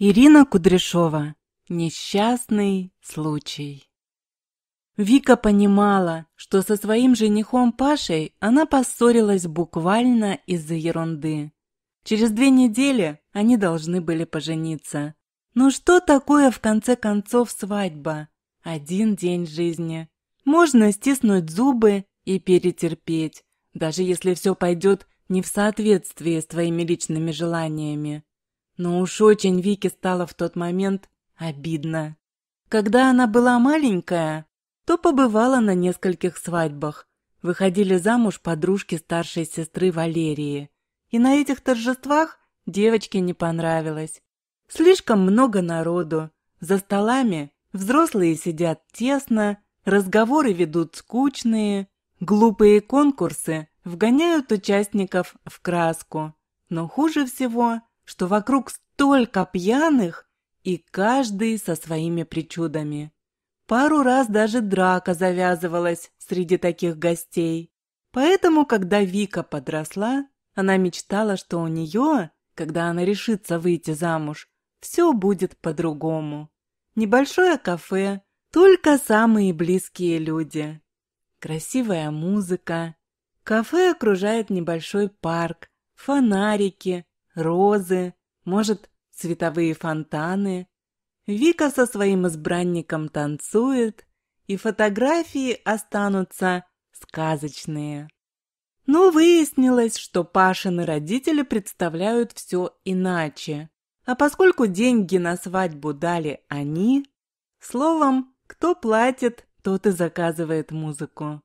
Ирина Кудряшова. Несчастный случай. Вика понимала, что со своим женихом Пашей она поссорилась буквально из-за ерунды. Через две недели они должны были пожениться. Но что такое в конце концов свадьба? Один день жизни. Можно стиснуть зубы и перетерпеть, даже если все пойдет не в соответствии с твоими личными желаниями. Но уж очень Вике стало в тот момент обидно. Когда она была маленькая, то побывала на нескольких свадьбах. Выходили замуж подружки старшей сестры Валерии. И на этих торжествах девочке не понравилось. Слишком много народу. За столами взрослые сидят тесно, разговоры ведут скучные, глупые конкурсы вгоняют участников в краску. Но хуже всего что вокруг столько пьяных, и каждый со своими причудами. Пару раз даже драка завязывалась среди таких гостей. Поэтому, когда Вика подросла, она мечтала, что у нее, когда она решится выйти замуж, все будет по-другому. Небольшое кафе, только самые близкие люди. Красивая музыка. Кафе окружает небольшой парк, фонарики, розы, может, цветовые фонтаны. Вика со своим избранником танцует, и фотографии останутся сказочные. Но выяснилось, что Пашины родители представляют все иначе. А поскольку деньги на свадьбу дали они, словом, кто платит, тот и заказывает музыку.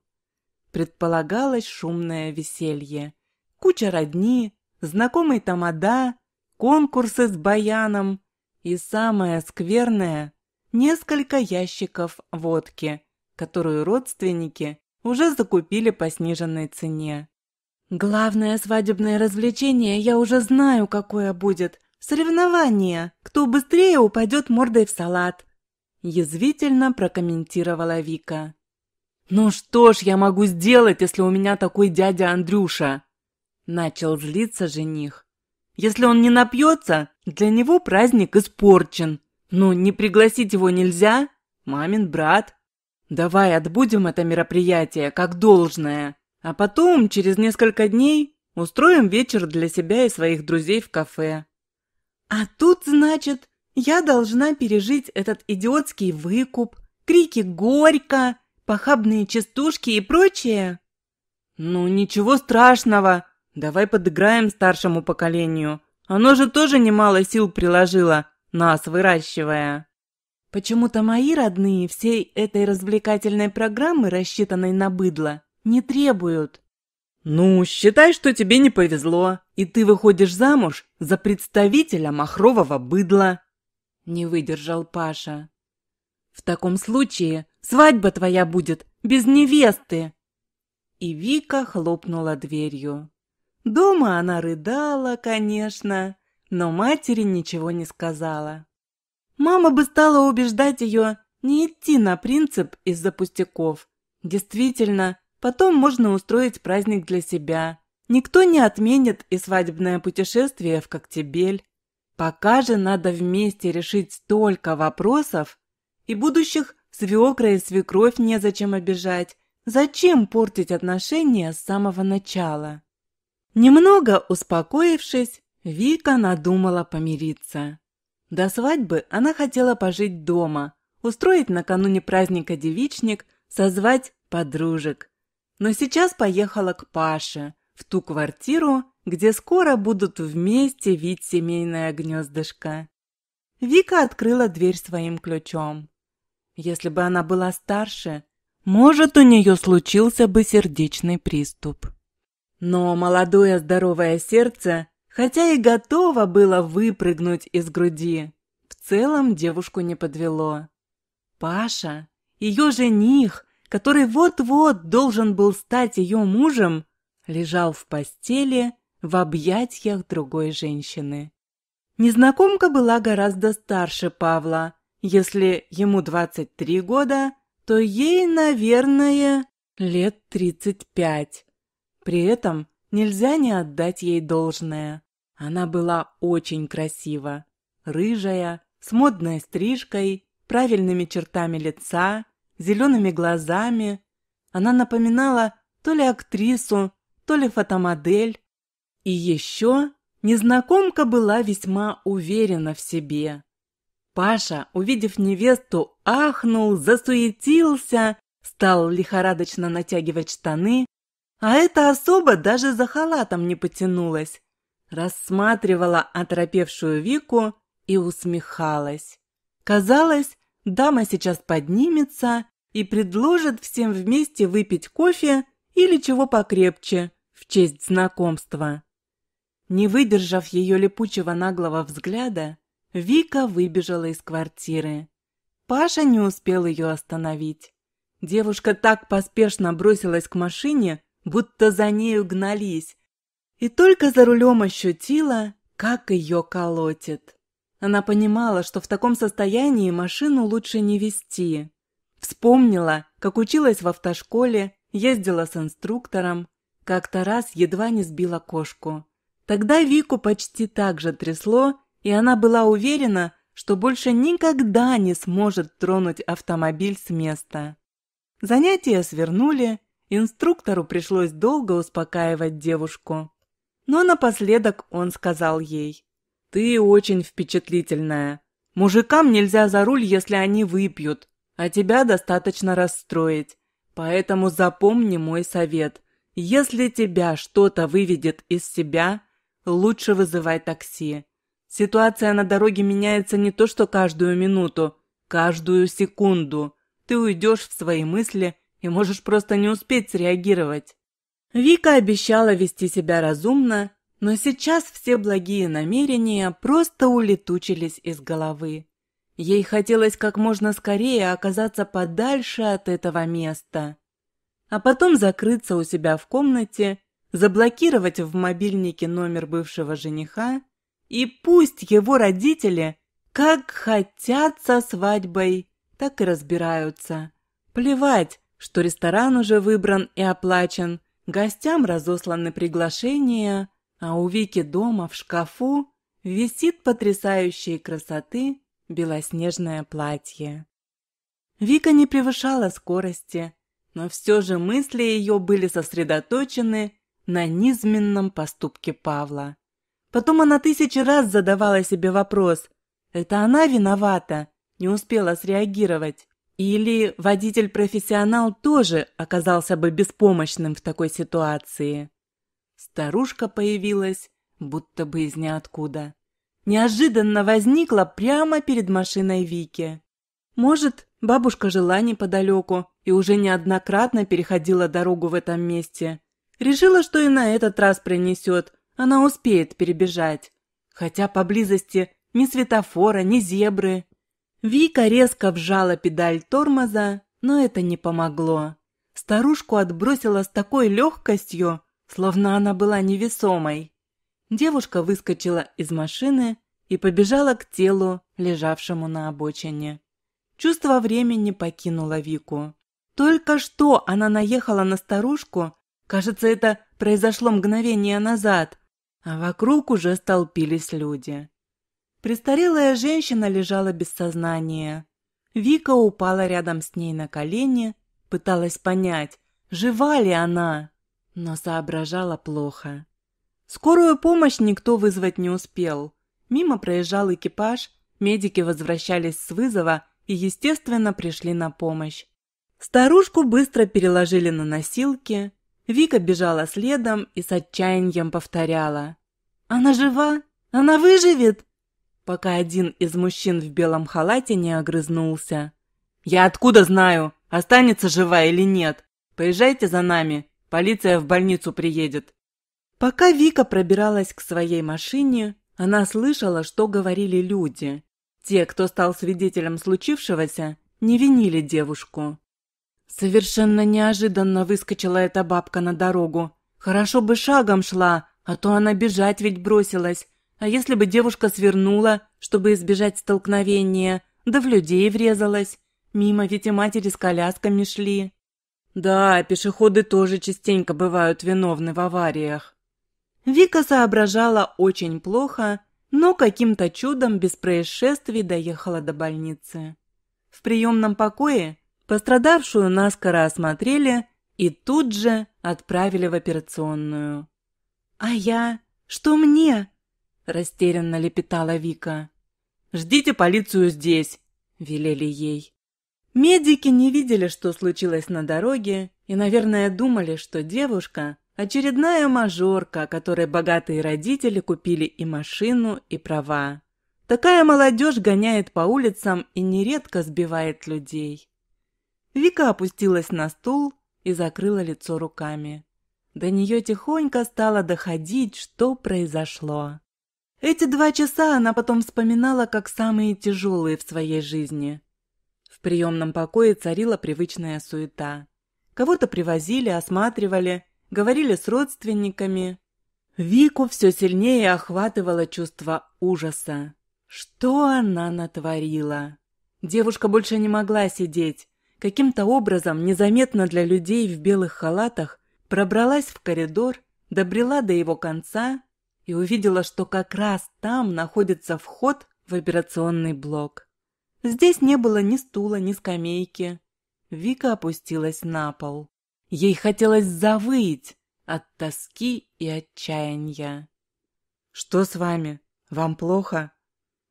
Предполагалось шумное веселье. Куча родни, знакомый тамада, конкурсы с баяном и самое скверное – несколько ящиков водки, которую родственники уже закупили по сниженной цене. «Главное свадебное развлечение я уже знаю, какое будет. Соревнование, кто быстрее упадет мордой в салат», – язвительно прокомментировала Вика. «Ну что ж я могу сделать, если у меня такой дядя Андрюша?» Начал злиться жених. Если он не напьется, для него праздник испорчен. Ну, не пригласить его нельзя? Мамин брат. Давай отбудем это мероприятие как должное, а потом, через несколько дней, устроим вечер для себя и своих друзей в кафе. А тут, значит, я должна пережить этот идиотский выкуп, крики «Горько!», похабные частушки и прочее? Ну, ничего страшного, Давай подыграем старшему поколению. Оно же тоже немало сил приложило, нас выращивая. Почему-то мои родные всей этой развлекательной программы, рассчитанной на быдло, не требуют. Ну, считай, что тебе не повезло, и ты выходишь замуж за представителя махрового быдла. Не выдержал Паша. В таком случае свадьба твоя будет без невесты. И Вика хлопнула дверью. Дома она рыдала, конечно, но матери ничего не сказала. Мама бы стала убеждать ее не идти на принцип из-за пустяков. Действительно, потом можно устроить праздник для себя. Никто не отменит и свадебное путешествие в Коктебель. Пока же надо вместе решить столько вопросов, и будущих свекра и свекровь незачем обижать. Зачем портить отношения с самого начала? Немного успокоившись, Вика надумала помириться. До свадьбы она хотела пожить дома, устроить накануне праздника девичник, созвать подружек. Но сейчас поехала к Паше, в ту квартиру, где скоро будут вместе вить семейное гнездышко. Вика открыла дверь своим ключом. Если бы она была старше, может, у нее случился бы сердечный приступ. Но молодое здоровое сердце, хотя и готово было выпрыгнуть из груди, в целом девушку не подвело. Паша, ее жених, который вот-вот должен был стать ее мужем, лежал в постели в объятиях другой женщины. Незнакомка была гораздо старше Павла. Если ему 23 года, то ей, наверное, лет 35. При этом нельзя не отдать ей должное. Она была очень красива. Рыжая, с модной стрижкой, правильными чертами лица, зелеными глазами. Она напоминала то ли актрису, то ли фотомодель. И еще незнакомка была весьма уверена в себе. Паша, увидев невесту, ахнул, засуетился, стал лихорадочно натягивать штаны, а эта особа даже за халатом не потянулась. Рассматривала оторопевшую Вику и усмехалась. Казалось, дама сейчас поднимется и предложит всем вместе выпить кофе или чего покрепче в честь знакомства. Не выдержав ее липучего наглого взгляда, Вика выбежала из квартиры. Паша не успел ее остановить. Девушка так поспешно бросилась к машине, будто за нею гнались, и только за рулем ощутила, как ее колотит. Она понимала, что в таком состоянии машину лучше не вести. Вспомнила, как училась в автошколе, ездила с инструктором, как-то раз едва не сбила кошку. Тогда Вику почти так же трясло, и она была уверена, что больше никогда не сможет тронуть автомобиль с места. Занятия свернули, Инструктору пришлось долго успокаивать девушку. Но напоследок он сказал ей. «Ты очень впечатлительная. Мужикам нельзя за руль, если они выпьют, а тебя достаточно расстроить. Поэтому запомни мой совет. Если тебя что-то выведет из себя, лучше вызывай такси. Ситуация на дороге меняется не то что каждую минуту, каждую секунду. Ты уйдешь в свои мысли – и можешь просто не успеть среагировать. Вика обещала вести себя разумно, но сейчас все благие намерения просто улетучились из головы. Ей хотелось как можно скорее оказаться подальше от этого места, а потом закрыться у себя в комнате, заблокировать в мобильнике номер бывшего жениха и пусть его родители как хотят со свадьбой, так и разбираются. Плевать, что ресторан уже выбран и оплачен, гостям разосланы приглашения, а у Вики дома в шкафу висит потрясающей красоты белоснежное платье. Вика не превышала скорости, но все же мысли ее были сосредоточены на низменном поступке Павла. Потом она тысячи раз задавала себе вопрос, это она виновата, не успела среагировать или водитель-профессионал тоже оказался бы беспомощным в такой ситуации. Старушка появилась, будто бы из ниоткуда. Неожиданно возникла прямо перед машиной Вики. Может, бабушка жила неподалеку и уже неоднократно переходила дорогу в этом месте. Решила, что и на этот раз принесет, она успеет перебежать. Хотя поблизости ни светофора, ни зебры. Вика резко вжала педаль тормоза, но это не помогло. Старушку отбросила с такой легкостью, словно она была невесомой. Девушка выскочила из машины и побежала к телу, лежавшему на обочине. Чувство времени покинуло Вику. Только что она наехала на старушку, кажется, это произошло мгновение назад, а вокруг уже столпились люди. Престарелая женщина лежала без сознания. Вика упала рядом с ней на колени, пыталась понять, жива ли она, но соображала плохо. Скорую помощь никто вызвать не успел. Мимо проезжал экипаж, медики возвращались с вызова и, естественно, пришли на помощь. Старушку быстро переложили на носилки. Вика бежала следом и с отчаянием повторяла. «Она жива? Она выживет?» пока один из мужчин в белом халате не огрызнулся. «Я откуда знаю, останется жива или нет? Поезжайте за нами, полиция в больницу приедет». Пока Вика пробиралась к своей машине, она слышала, что говорили люди. Те, кто стал свидетелем случившегося, не винили девушку. Совершенно неожиданно выскочила эта бабка на дорогу. Хорошо бы шагом шла, а то она бежать ведь бросилась. А если бы девушка свернула, чтобы избежать столкновения, да в людей врезалась? Мимо ведь и матери с колясками шли. Да, пешеходы тоже частенько бывают виновны в авариях. Вика соображала очень плохо, но каким-то чудом без происшествий доехала до больницы. В приемном покое пострадавшую наскоро осмотрели и тут же отправили в операционную. «А я? Что мне?» – растерянно лепетала Вика. «Ждите полицию здесь!» – велели ей. Медики не видели, что случилось на дороге, и, наверное, думали, что девушка – очередная мажорка, которой богатые родители купили и машину, и права. Такая молодежь гоняет по улицам и нередко сбивает людей. Вика опустилась на стул и закрыла лицо руками. До нее тихонько стало доходить, что произошло. Эти два часа она потом вспоминала как самые тяжелые в своей жизни. В приемном покое царила привычная суета. Кого-то привозили, осматривали, говорили с родственниками. Вику все сильнее охватывало чувство ужаса. Что она натворила? Девушка больше не могла сидеть. Каким-то образом, незаметно для людей в белых халатах, пробралась в коридор, добрела до его конца и увидела, что как раз там находится вход в операционный блок. Здесь не было ни стула, ни скамейки. Вика опустилась на пол. Ей хотелось завыть от тоски и отчаяния. «Что с вами? Вам плохо?»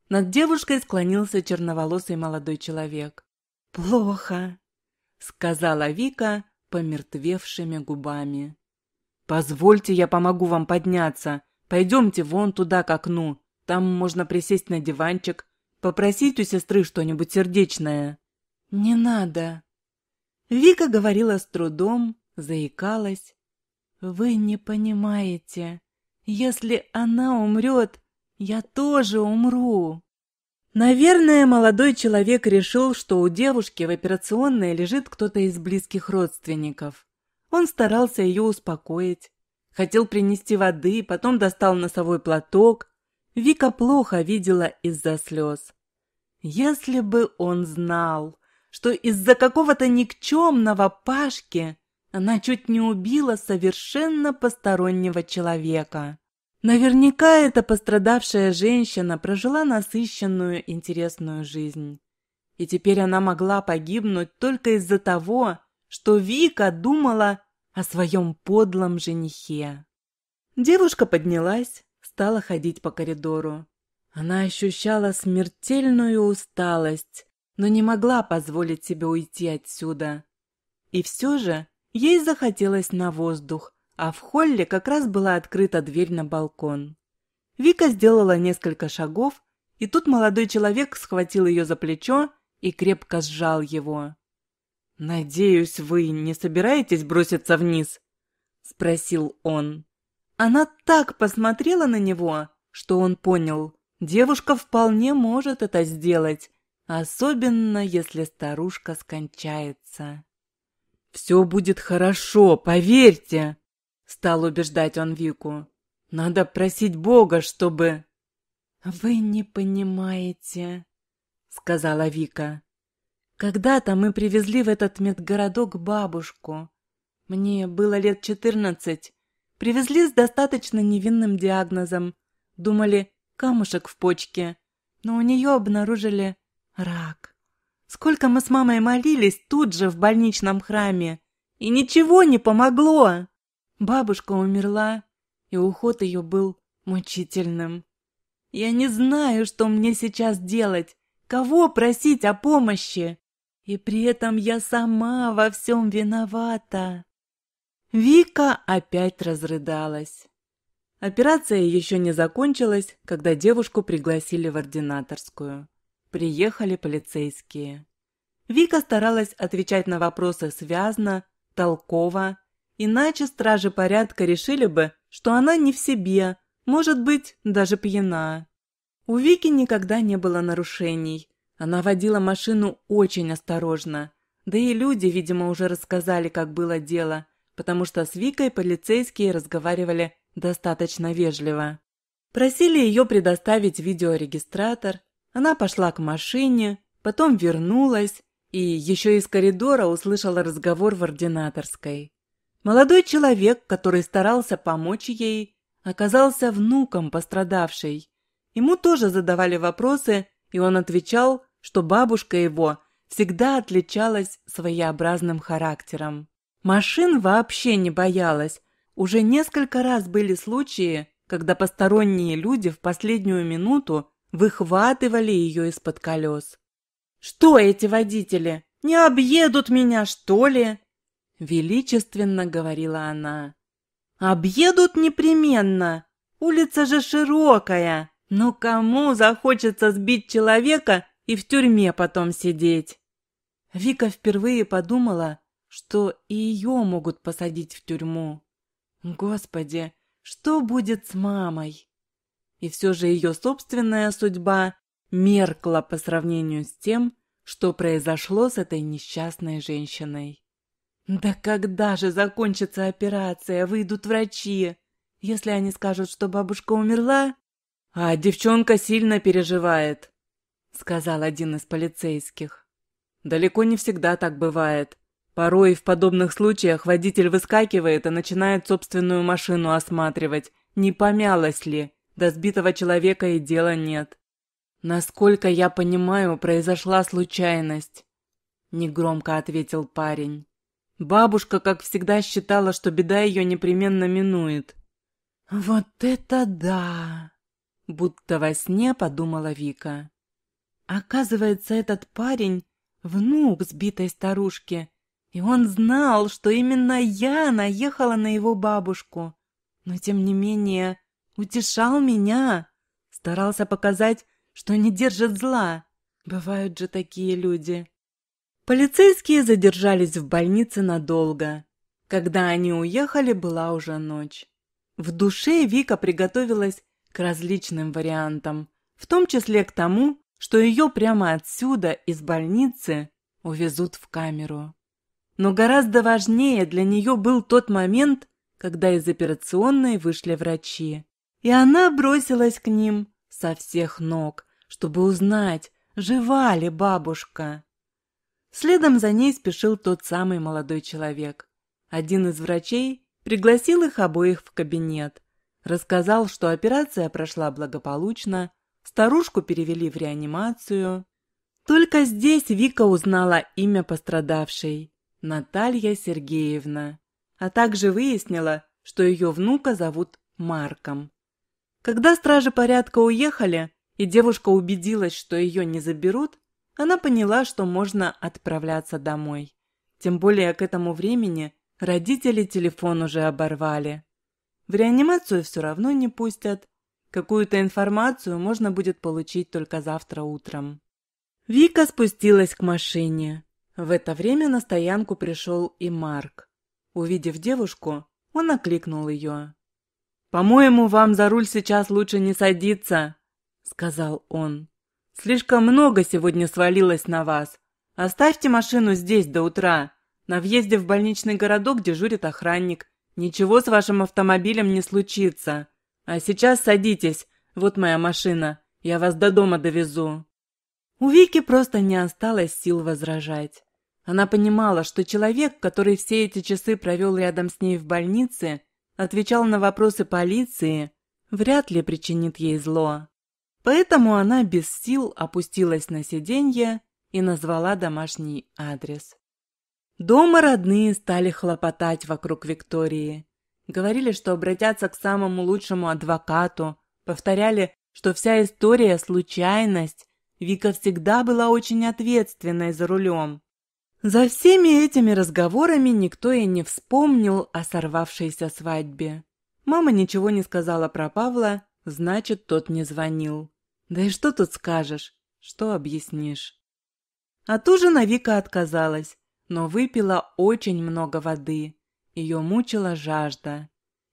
Над девушкой склонился черноволосый молодой человек. «Плохо», — сказала Вика помертвевшими губами. «Позвольте, я помогу вам подняться. Пойдемте вон туда к окну. Там можно присесть на диванчик, попросить у сестры что-нибудь сердечное». «Не надо». Вика говорила с трудом, заикалась. «Вы не понимаете. Если она умрет, я тоже умру». Наверное, молодой человек решил, что у девушки в операционной лежит кто-то из близких родственников. Он старался ее успокоить, Хотел принести воды, потом достал носовой платок. Вика плохо видела из-за слез. Если бы он знал, что из-за какого-то никчемного Пашки она чуть не убила совершенно постороннего человека. Наверняка эта пострадавшая женщина прожила насыщенную интересную жизнь. И теперь она могла погибнуть только из-за того, что Вика думала, о своем подлом женихе. Девушка поднялась, стала ходить по коридору. Она ощущала смертельную усталость, но не могла позволить себе уйти отсюда. И все же ей захотелось на воздух, а в холле как раз была открыта дверь на балкон. Вика сделала несколько шагов, и тут молодой человек схватил ее за плечо и крепко сжал его. «Надеюсь, вы не собираетесь броситься вниз?» – спросил он. Она так посмотрела на него, что он понял. Девушка вполне может это сделать, особенно если старушка скончается. «Все будет хорошо, поверьте!» – стал убеждать он Вику. «Надо просить Бога, чтобы...» «Вы не понимаете», – сказала Вика. Когда-то мы привезли в этот медгородок бабушку. Мне было лет четырнадцать. Привезли с достаточно невинным диагнозом. Думали, камушек в почке. Но у нее обнаружили рак. Сколько мы с мамой молились тут же в больничном храме. И ничего не помогло. Бабушка умерла, и уход ее был мучительным. Я не знаю, что мне сейчас делать, кого просить о помощи. И при этом я сама во всем виновата. Вика опять разрыдалась. Операция еще не закончилась, когда девушку пригласили в ординаторскую. Приехали полицейские. Вика старалась отвечать на вопросы связно, толково, иначе стражи порядка решили бы, что она не в себе, может быть, даже пьяна. У Вики никогда не было нарушений, она водила машину очень осторожно. Да и люди, видимо, уже рассказали, как было дело, потому что с Викой полицейские разговаривали достаточно вежливо. Просили ее предоставить видеорегистратор. Она пошла к машине, потом вернулась и еще из коридора услышала разговор в ординаторской. Молодой человек, который старался помочь ей, оказался внуком пострадавшей. Ему тоже задавали вопросы, и он отвечал, что бабушка его всегда отличалась своеобразным характером. Машин вообще не боялась. Уже несколько раз были случаи, когда посторонние люди в последнюю минуту выхватывали ее из-под колес. «Что эти водители? Не объедут меня, что ли?» Величественно говорила она. «Объедут непременно! Улица же широкая!» Но кому захочется сбить человека и в тюрьме потом сидеть? Вика впервые подумала, что и ее могут посадить в тюрьму. Господи, что будет с мамой? И все же ее собственная судьба меркла по сравнению с тем, что произошло с этой несчастной женщиной. Да когда же закончится операция, выйдут врачи? Если они скажут, что бабушка умерла, «А девчонка сильно переживает», — сказал один из полицейских. «Далеко не всегда так бывает. Порой в подобных случаях водитель выскакивает и начинает собственную машину осматривать, не помялось ли, до сбитого человека и дела нет. Насколько я понимаю, произошла случайность», — негромко ответил парень. Бабушка, как всегда, считала, что беда ее непременно минует. «Вот это да!» будто во сне подумала Вика. Оказывается, этот парень – внук сбитой старушки, и он знал, что именно я наехала на его бабушку. Но, тем не менее, утешал меня, старался показать, что не держит зла. Бывают же такие люди. Полицейские задержались в больнице надолго. Когда они уехали, была уже ночь. В душе Вика приготовилась к различным вариантам, в том числе к тому, что ее прямо отсюда, из больницы, увезут в камеру. Но гораздо важнее для нее был тот момент, когда из операционной вышли врачи. И она бросилась к ним со всех ног, чтобы узнать, жива ли бабушка. Следом за ней спешил тот самый молодой человек. Один из врачей пригласил их обоих в кабинет. Рассказал, что операция прошла благополучно, старушку перевели в реанимацию. Только здесь Вика узнала имя пострадавшей – Наталья Сергеевна, а также выяснила, что ее внука зовут Марком. Когда стражи порядка уехали, и девушка убедилась, что ее не заберут, она поняла, что можно отправляться домой. Тем более к этому времени родители телефон уже оборвали. В реанимацию все равно не пустят. Какую-то информацию можно будет получить только завтра утром. Вика спустилась к машине. В это время на стоянку пришел и Марк. Увидев девушку, он окликнул ее. «По-моему, вам за руль сейчас лучше не садиться», — сказал он. «Слишком много сегодня свалилось на вас. Оставьте машину здесь до утра. На въезде в больничный городок дежурит охранник. Ничего с вашим автомобилем не случится. А сейчас садитесь, вот моя машина, я вас до дома довезу». У Вики просто не осталось сил возражать. Она понимала, что человек, который все эти часы провел рядом с ней в больнице, отвечал на вопросы полиции, вряд ли причинит ей зло. Поэтому она без сил опустилась на сиденье и назвала домашний адрес. Дома родные стали хлопотать вокруг Виктории. Говорили, что обратятся к самому лучшему адвокату, повторяли, что вся история – случайность. Вика всегда была очень ответственной за рулем. За всеми этими разговорами никто и не вспомнил о сорвавшейся свадьбе. Мама ничего не сказала про Павла, значит, тот не звонил. Да и что тут скажешь, что объяснишь? От ужина Вика отказалась но выпила очень много воды. Ее мучила жажда.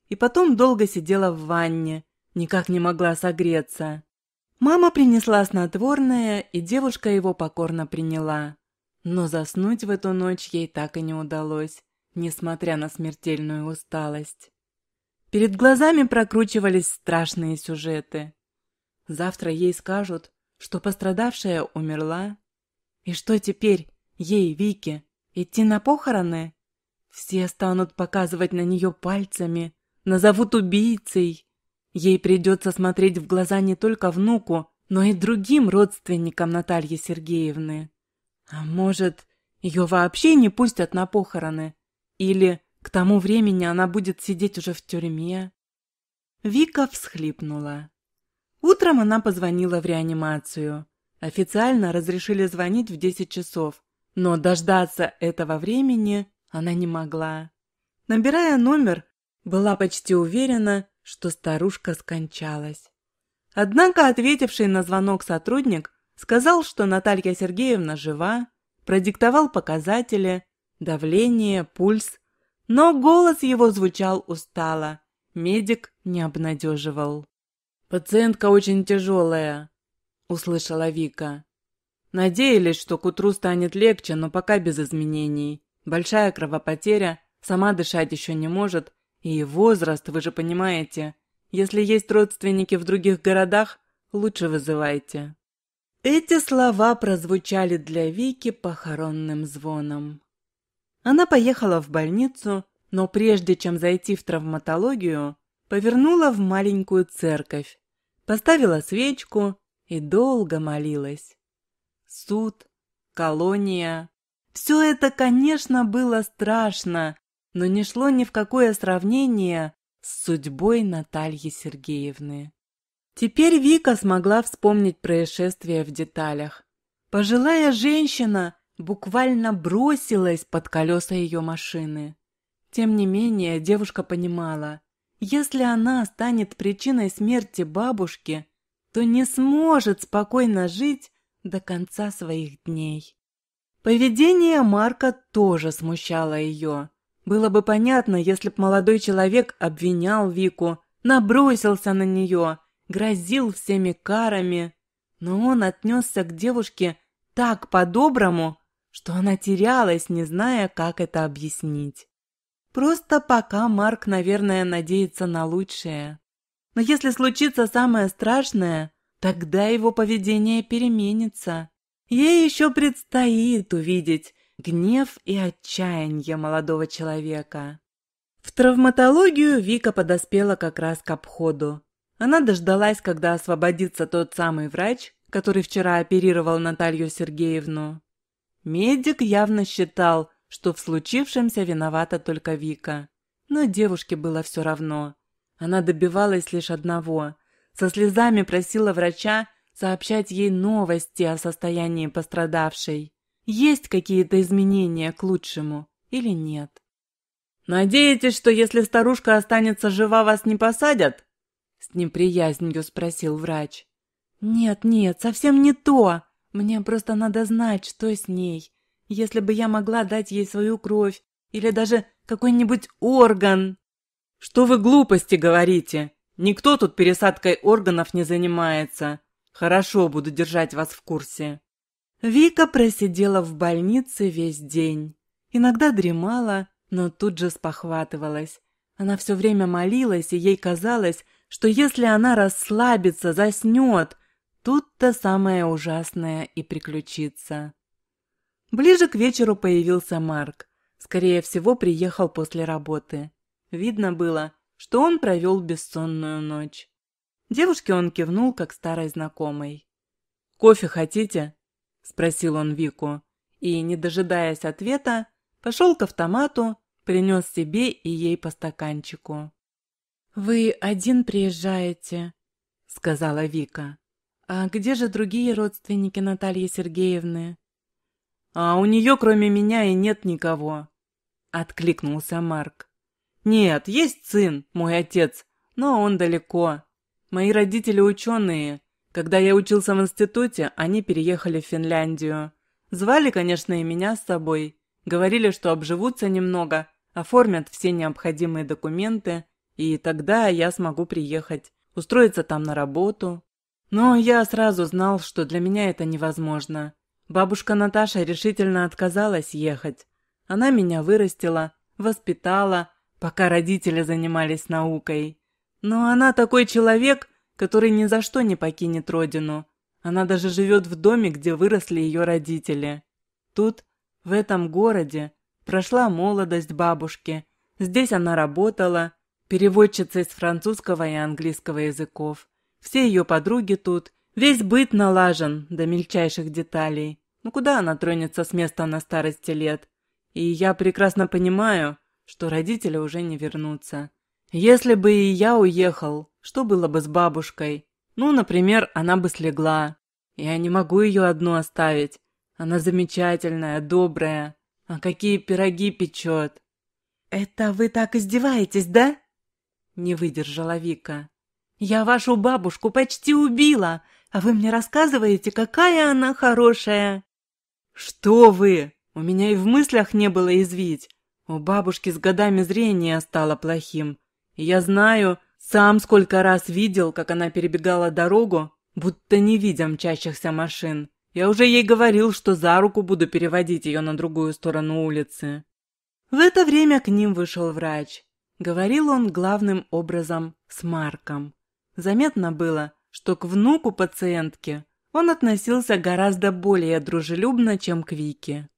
И потом долго сидела в ванне, никак не могла согреться. Мама принесла снотворное, и девушка его покорно приняла. Но заснуть в эту ночь ей так и не удалось, несмотря на смертельную усталость. Перед глазами прокручивались страшные сюжеты. Завтра ей скажут, что пострадавшая умерла. И что теперь ей, Вике? Идти на похороны? Все станут показывать на нее пальцами, назовут убийцей. Ей придется смотреть в глаза не только внуку, но и другим родственникам Натальи Сергеевны. А может, ее вообще не пустят на похороны? Или к тому времени она будет сидеть уже в тюрьме? Вика всхлипнула. Утром она позвонила в реанимацию. Официально разрешили звонить в 10 часов, но дождаться этого времени она не могла. Набирая номер, была почти уверена, что старушка скончалась. Однако ответивший на звонок сотрудник сказал, что Наталья Сергеевна жива, продиктовал показатели, давление, пульс, но голос его звучал устало. Медик не обнадеживал. «Пациентка очень тяжелая», — услышала Вика. Надеялись, что к утру станет легче, но пока без изменений. Большая кровопотеря, сама дышать еще не может, и возраст, вы же понимаете. Если есть родственники в других городах, лучше вызывайте. Эти слова прозвучали для Вики похоронным звоном. Она поехала в больницу, но прежде чем зайти в травматологию, повернула в маленькую церковь, поставила свечку и долго молилась суд, колония. Все это, конечно, было страшно, но не шло ни в какое сравнение с судьбой Натальи Сергеевны. Теперь Вика смогла вспомнить происшествие в деталях. Пожилая женщина буквально бросилась под колеса ее машины. Тем не менее, девушка понимала, если она станет причиной смерти бабушки, то не сможет спокойно жить до конца своих дней. Поведение Марка тоже смущало ее. Было бы понятно, если б молодой человек обвинял Вику, набросился на нее, грозил всеми карами. Но он отнесся к девушке так по-доброму, что она терялась, не зная, как это объяснить. Просто пока Марк, наверное, надеется на лучшее. Но если случится самое страшное, Тогда его поведение переменится. Ей еще предстоит увидеть гнев и отчаяние молодого человека. В травматологию Вика подоспела как раз к обходу. Она дождалась, когда освободится тот самый врач, который вчера оперировал Наталью Сергеевну. Медик явно считал, что в случившемся виновата только Вика. Но девушке было все равно. Она добивалась лишь одного со слезами просила врача сообщать ей новости о состоянии пострадавшей. Есть какие-то изменения к лучшему или нет? «Надеетесь, что если старушка останется жива, вас не посадят?» С неприязнью спросил врач. «Нет, нет, совсем не то. Мне просто надо знать, что с ней. Если бы я могла дать ей свою кровь или даже какой-нибудь орган». «Что вы глупости говорите? Никто тут пересадкой органов не занимается. Хорошо, буду держать вас в курсе». Вика просидела в больнице весь день. Иногда дремала, но тут же спохватывалась. Она все время молилась, и ей казалось, что если она расслабится, заснет, тут-то самое ужасное и приключится. Ближе к вечеру появился Марк. Скорее всего, приехал после работы. Видно было, что он провел бессонную ночь. Девушке он кивнул, как старой знакомой. «Кофе хотите?» – спросил он Вику. И, не дожидаясь ответа, пошел к автомату, принес себе и ей по стаканчику. «Вы один приезжаете», – сказала Вика. «А где же другие родственники Натальи Сергеевны?» «А у нее, кроме меня, и нет никого», – откликнулся Марк. Нет, есть сын, мой отец, но он далеко. Мои родители ученые. Когда я учился в институте, они переехали в Финляндию. Звали, конечно, и меня с собой. Говорили, что обживутся немного, оформят все необходимые документы, и тогда я смогу приехать, устроиться там на работу. Но я сразу знал, что для меня это невозможно. Бабушка Наташа решительно отказалась ехать. Она меня вырастила, воспитала, пока родители занимались наукой. Но она такой человек, который ни за что не покинет родину. Она даже живет в доме, где выросли ее родители. Тут, в этом городе, прошла молодость бабушки. Здесь она работала, переводчица из французского и английского языков. Все ее подруги тут, весь быт налажен до мельчайших деталей. Ну куда она тронется с места на старости лет? И я прекрасно понимаю, что родители уже не вернутся. Если бы и я уехал, что было бы с бабушкой? Ну, например, она бы слегла. Я не могу ее одну оставить. Она замечательная, добрая. А какие пироги печет!» «Это вы так издеваетесь, да?» Не выдержала Вика. «Я вашу бабушку почти убила, а вы мне рассказываете, какая она хорошая!» «Что вы! У меня и в мыслях не было извить. У бабушки с годами зрение стало плохим. Я знаю, сам сколько раз видел, как она перебегала дорогу, будто не видя мчащихся машин. Я уже ей говорил, что за руку буду переводить ее на другую сторону улицы. В это время к ним вышел врач. Говорил он главным образом с Марком. Заметно было, что к внуку пациентки он относился гораздо более дружелюбно, чем к Вике.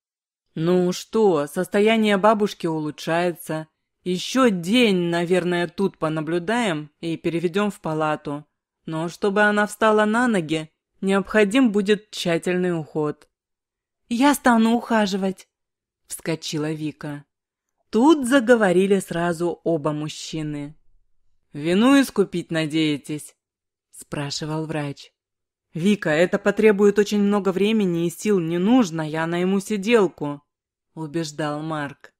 «Ну что, состояние бабушки улучшается. Еще день, наверное, тут понаблюдаем и переведем в палату. Но чтобы она встала на ноги, необходим будет тщательный уход». «Я стану ухаживать», — вскочила Вика. Тут заговорили сразу оба мужчины. «Вину искупить надеетесь?» – спрашивал врач. «Вика, это потребует очень много времени и сил. Не нужно, я найму сиделку», – убеждал Марк.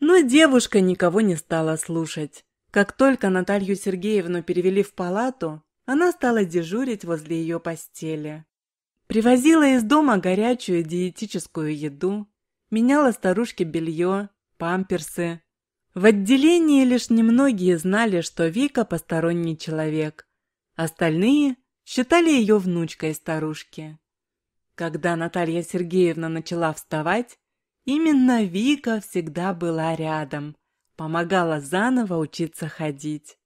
Но девушка никого не стала слушать. Как только Наталью Сергеевну перевели в палату, она стала дежурить возле ее постели. Привозила из дома горячую диетическую еду, меняла старушке белье, памперсы. В отделении лишь немногие знали, что Вика посторонний человек. Остальные – считали ее внучкой старушки. Когда Наталья Сергеевна начала вставать, именно Вика всегда была рядом, помогала заново учиться ходить.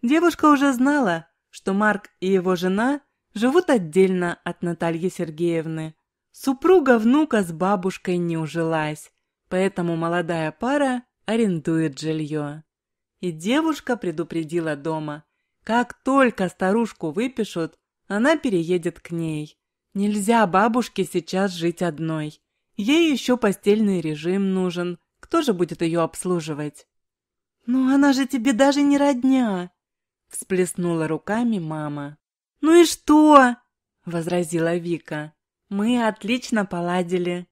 Девушка уже знала, что Марк и его жена живут отдельно от Натальи Сергеевны. Супруга внука с бабушкой не ужилась, поэтому молодая пара арендует жилье. И девушка предупредила дома, как только старушку выпишут, она переедет к ней. Нельзя бабушке сейчас жить одной. Ей еще постельный режим нужен. Кто же будет ее обслуживать? «Ну она же тебе даже не родня!» Всплеснула руками мама. «Ну и что?» Возразила Вика. «Мы отлично поладили».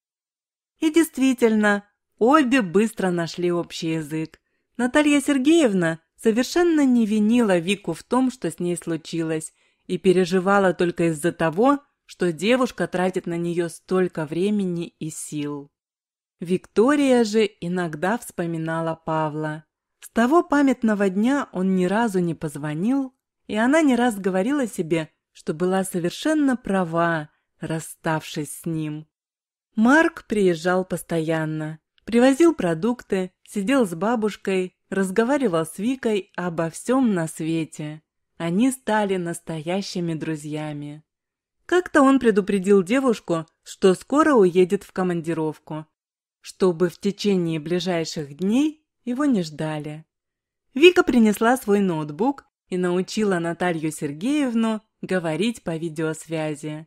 И действительно, обе быстро нашли общий язык. Наталья Сергеевна совершенно не винила Вику в том, что с ней случилось, и переживала только из-за того, что девушка тратит на нее столько времени и сил. Виктория же иногда вспоминала Павла. С того памятного дня он ни разу не позвонил, и она не раз говорила себе, что была совершенно права, расставшись с ним. Марк приезжал постоянно, привозил продукты, сидел с бабушкой, разговаривал с Викой обо всем на свете. Они стали настоящими друзьями. Как-то он предупредил девушку, что скоро уедет в командировку, чтобы в течение ближайших дней его не ждали. Вика принесла свой ноутбук и научила Наталью Сергеевну говорить по видеосвязи.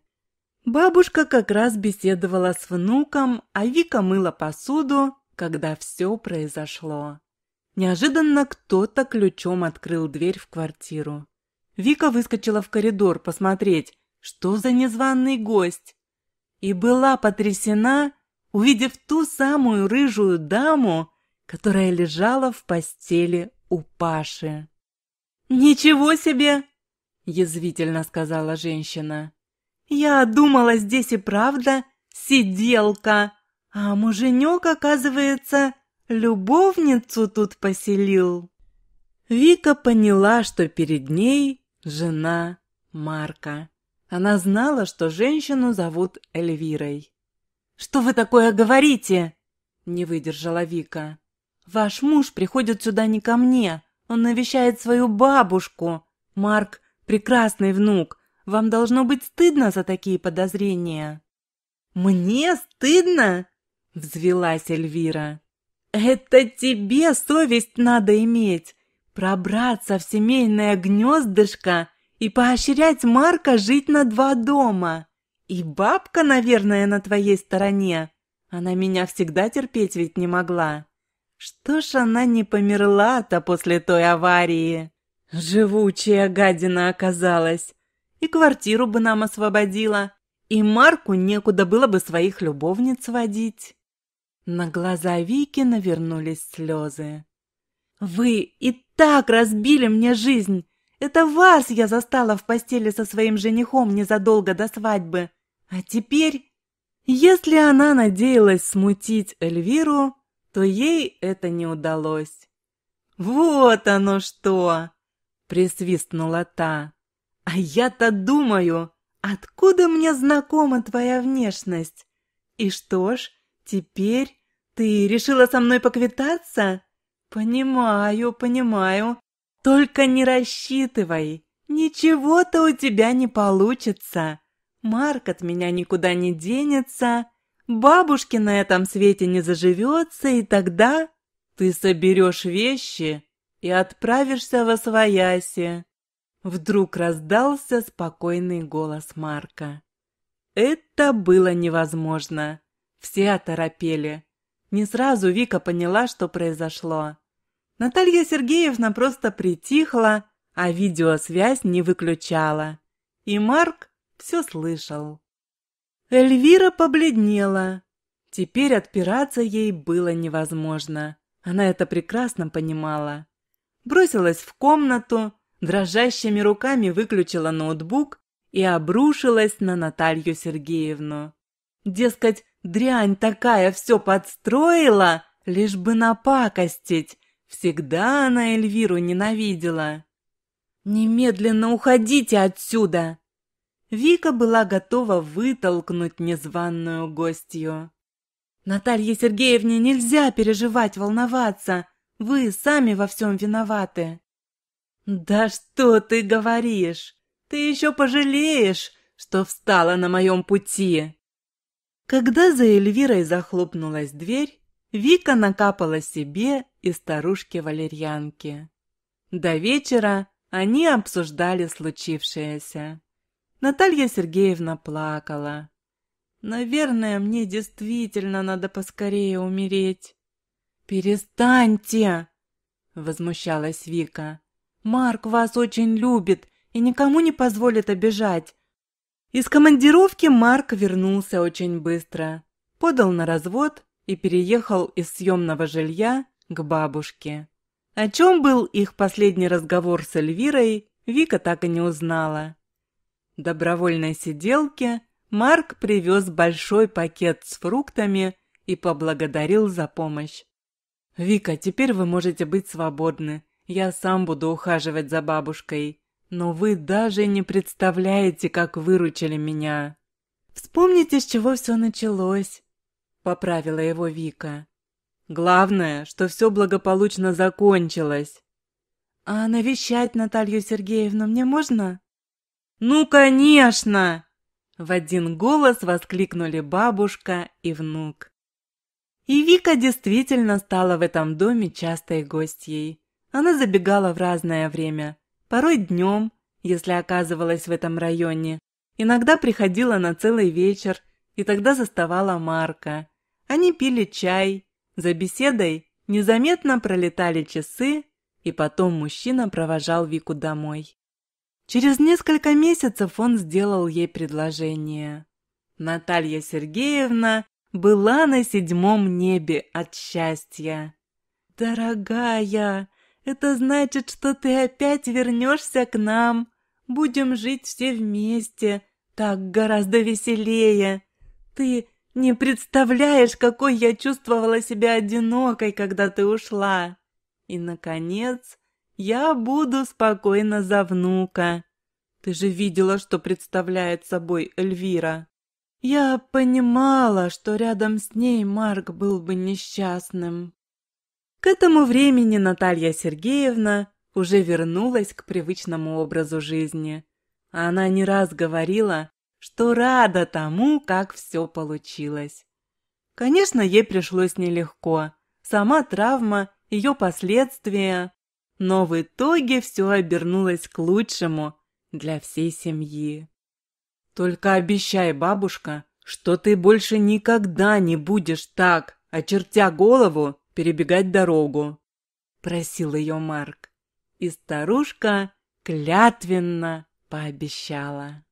Бабушка как раз беседовала с внуком, а Вика мыла посуду, когда все произошло. Неожиданно кто-то ключом открыл дверь в квартиру. Вика выскочила в коридор посмотреть, что за незваный гость. И была потрясена, увидев ту самую рыжую даму, которая лежала в постели у Паши. «Ничего себе!» – язвительно сказала женщина. «Я думала, здесь и правда сиделка, а муженек, оказывается, любовницу тут поселил». Вика поняла, что перед ней жена Марка. Она знала, что женщину зовут Эльвирой. «Что вы такое говорите?» — не выдержала Вика. «Ваш муж приходит сюда не ко мне. Он навещает свою бабушку. Марк — прекрасный внук. Вам должно быть стыдно за такие подозрения». «Мне стыдно?» — взвелась Эльвира. «Это тебе совесть надо иметь. Пробраться в семейное гнездышко и поощрять Марка жить на два дома. И бабка, наверное, на твоей стороне. Она меня всегда терпеть ведь не могла. Что ж она не померла-то после той аварии? Живучая гадина оказалась. И квартиру бы нам освободила, и Марку некуда было бы своих любовниц водить. На глаза Вики навернулись слезы. «Вы и так разбили мне жизнь. Это вас я застала в постели со своим женихом незадолго до свадьбы. А теперь... Если она надеялась смутить Эльвиру, то ей это не удалось. «Вот оно что!» — присвистнула та. «А я-то думаю, откуда мне знакома твоя внешность? И что ж, теперь ты решила со мной поквитаться?» «Понимаю, понимаю. Только не рассчитывай. Ничего-то у тебя не получится. Марк от меня никуда не денется. бабушки на этом свете не заживется, и тогда ты соберешь вещи и отправишься во свояси». Вдруг раздался спокойный голос Марка. Это было невозможно. Все оторопели. Не сразу Вика поняла, что произошло. Наталья Сергеевна просто притихла, а видеосвязь не выключала. И Марк все слышал. Эльвира побледнела. Теперь отпираться ей было невозможно. Она это прекрасно понимала. Бросилась в комнату, дрожащими руками выключила ноутбук и обрушилась на Наталью Сергеевну. Дескать, дрянь такая все подстроила, лишь бы напакостить, Всегда она Эльвиру ненавидела. «Немедленно уходите отсюда!» Вика была готова вытолкнуть незваную гостью. «Наталье Сергеевне нельзя переживать, волноваться. Вы сами во всем виноваты». «Да что ты говоришь? Ты еще пожалеешь, что встала на моем пути!» Когда за Эльвирой захлопнулась дверь, Вика накапала себе и старушки-валерьянки. До вечера они обсуждали случившееся. Наталья Сергеевна плакала. «Наверное, мне действительно надо поскорее умереть». «Перестаньте!» – возмущалась Вика. «Марк вас очень любит и никому не позволит обижать. Из командировки Марк вернулся очень быстро, подал на развод и переехал из съемного жилья к бабушке. О чем был их последний разговор с Эльвирой, Вика так и не узнала. Добровольной сиделке Марк привез большой пакет с фруктами и поблагодарил за помощь. «Вика, теперь вы можете быть свободны. Я сам буду ухаживать за бабушкой. Но вы даже не представляете, как выручили меня». «Вспомните, с чего все началось», — поправила его Вика. Главное, что все благополучно закончилось. А навещать Наталью Сергеевну мне можно? Ну, конечно! В один голос воскликнули бабушка и внук. И Вика действительно стала в этом доме частой гостьей. Она забегала в разное время, порой днем, если оказывалась в этом районе. Иногда приходила на целый вечер и тогда заставала Марка. Они пили чай, за беседой незаметно пролетали часы, и потом мужчина провожал Вику домой. Через несколько месяцев он сделал ей предложение. Наталья Сергеевна была на седьмом небе от счастья. «Дорогая, это значит, что ты опять вернешься к нам. Будем жить все вместе. Так гораздо веселее. Ты не представляешь, какой я чувствовала себя одинокой, когда ты ушла. И, наконец, я буду спокойна за внука. Ты же видела, что представляет собой Эльвира. Я понимала, что рядом с ней Марк был бы несчастным. К этому времени Наталья Сергеевна уже вернулась к привычному образу жизни. Она не раз говорила, что рада тому, как все получилось. Конечно, ей пришлось нелегко. Сама травма, ее последствия. Но в итоге все обернулось к лучшему для всей семьи. «Только обещай, бабушка, что ты больше никогда не будешь так, очертя голову, перебегать дорогу», – просил ее Марк. И старушка клятвенно пообещала.